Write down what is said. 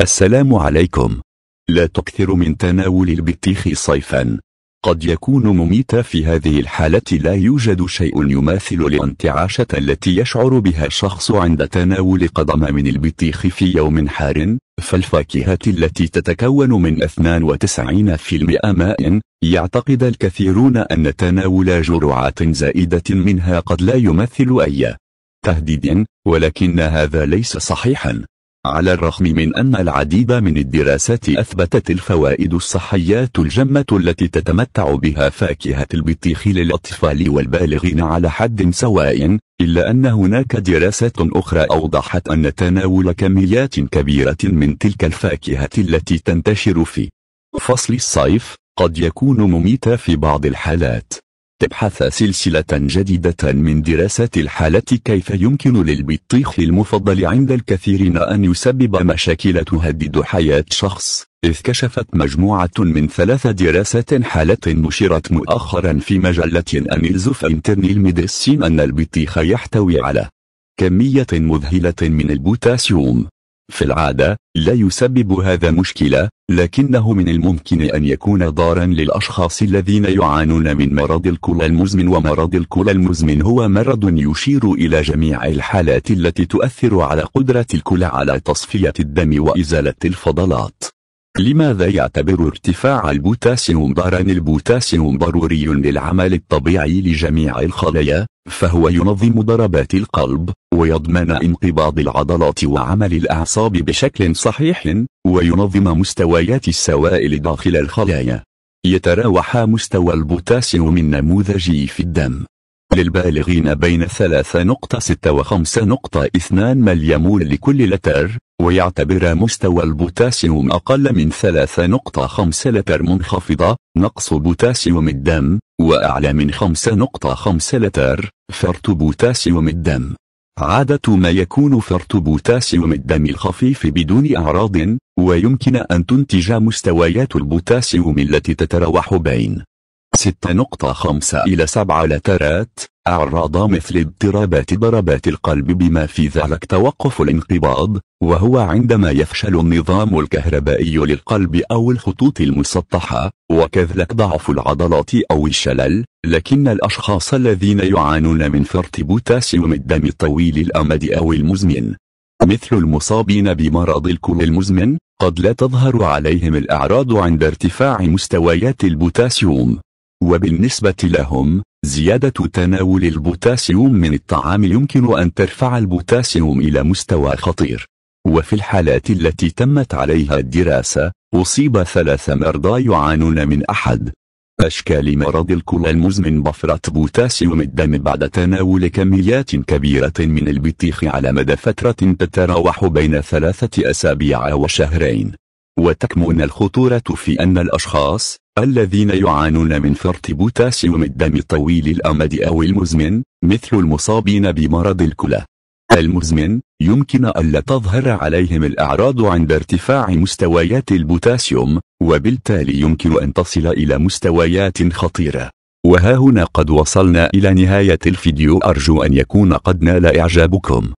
السلام عليكم لا تكثر من تناول البطيخ صيفا قد يكون مميتا في هذه الحالة لا يوجد شيء يماثل الانتعاشة التي يشعر بها الشخص عند تناول قدم من البطيخ في يوم حار فالفاكهة التي تتكون من 92% ماء يعتقد الكثيرون أن تناول جرعات زائدة منها قد لا يمثل أي تهديد ولكن هذا ليس صحيحا على الرغم من أن العديد من الدراسات أثبتت الفوائد الصحية الجمة التي تتمتع بها فاكهة البطيخ للأطفال والبالغين على حد سواء إلا أن هناك دراسات أخرى أوضحت أن تناول كميات كبيرة من تلك الفاكهة التي تنتشر في فصل الصيف قد يكون مميتا في بعض الحالات تبحث سلسلة جديدة من دراسات الحالة كيف يمكن للبطيخ المفضل عند الكثيرين أن يسبب مشاكل تهدد حياة شخص إذ كشفت مجموعة من ثلاث دراسات حالة نشرت مؤخرا في مجلة أنيلز في انترنال ميديسين أن البطيخ يحتوي على كمية مذهلة من البوتاسيوم في العادة لا يسبب هذا مشكلة لكنه من الممكن أن يكون ضارا للأشخاص الذين يعانون من مرض الكلى المزمن ومرض الكلى المزمن هو مرض يشير إلى جميع الحالات التي تؤثر على قدرة الكلى على تصفية الدم وإزالة الفضلات لماذا يعتبر ارتفاع البوتاسيوم ضررا البوتاسيوم ضروري للعمل الطبيعي لجميع الخلايا فهو ينظم ضربات القلب ويضمن انقباض العضلات وعمل الأعصاب بشكل صحيح وينظم مستويات السوائل داخل الخلايا يتراوح مستوى البوتاسيوم النموذجي في الدم للبالغين بين 3.6 و 5.2 مليمول لكل لتر ويعتبر مستوى البوتاسيوم أقل من 3.5 لتر منخفضة نقص بوتاسيوم الدم وأعلى من 5.5 لتر فرط بوتاسيوم الدم عادة ما يكون فرط بوتاسيوم الدم الخفيف بدون أعراض ويمكن أن تنتج مستويات البوتاسيوم التي تتراوح بين 6.5 إلى 7 لترات أعراض مثل اضطرابات ضربات القلب بما في ذلك توقف الانقباض وهو عندما يفشل النظام الكهربائي للقلب أو الخطوط المسطحة وكذلك ضعف العضلات أو الشلل لكن الأشخاص الذين يعانون من فرط بوتاسيوم الدم طويل الأمد أو المزمن مثل المصابين بمرض الكول المزمن قد لا تظهر عليهم الأعراض عند ارتفاع مستويات البوتاسيوم وبالنسبة لهم زيادة تناول البوتاسيوم من الطعام يمكن أن ترفع البوتاسيوم إلى مستوى خطير وفي الحالات التي تمت عليها الدراسة أصيب ثلاث مرضى يعانون من أحد أشكال مرض الكلى المزمن بفرة بوتاسيوم الدم بعد تناول كميات كبيرة من البطيخ على مدى فترة تتراوح بين ثلاثة أسابيع وشهرين وتكمن الخطورة في أن الأشخاص الذين يعانون من فرط بوتاسيوم الدم طويل الأمد أو المزمن مثل المصابين بمرض الكلى المزمن يمكن ألا تظهر عليهم الأعراض عند ارتفاع مستويات البوتاسيوم وبالتالي يمكن أن تصل إلى مستويات خطيرة وها هنا قد وصلنا إلى نهاية الفيديو أرجو أن يكون قد نال إعجابكم